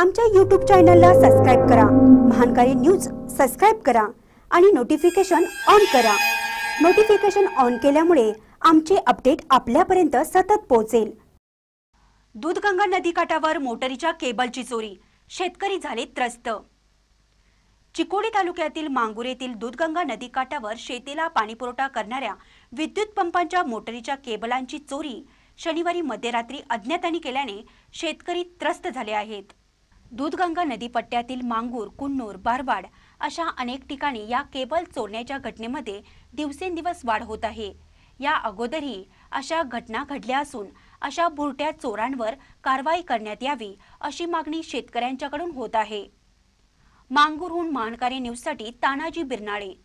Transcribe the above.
आमच्या यूट्यूब चॅनलला सबस्क्राईब करा महानकारी न्यूज सबस्क्राईब करा आणि नोटिफिकेशन ऑन करा नोटिफिकेशन ऑन केल्यामुळे आमचे अपडेट आपल्यापर्यंत सतत पोहोचेल दूधगंगा नदीकाठावर मोटरीच्या केबलची चोरी शेतकरी झाले त्रस्त चिकोडी तालुक्यातील मांगुर येथील दूधगंगा नदीकाठावर शेतीला पाणीपुरवठा करणाऱ्या विद्युत पंपांच्या मोटरीच्या केबलांची चोरी शनिवारी मध्यरात्री अज्ञातांनी केल्याने शेतकरी त्रस्त झाले आहेत दूधगंगा नदीपट्ट्यातील मांगूर कुन्नूर बारवाड अशा अनेक ठिकाणी या केबल चोरण्याच्या घटनेमध्ये दिवसेंदिवस वाढ होत आहे या अगोदरही अशा घटना घडल्या असून अशा बुरट्या चोरांवर कारवाई करण्यात यावी अशी मागणी शेतकऱ्यांच्याकडून होत आहे मांगूरहून मानकारी न्यूजसाठी तानाजी बिरनाळे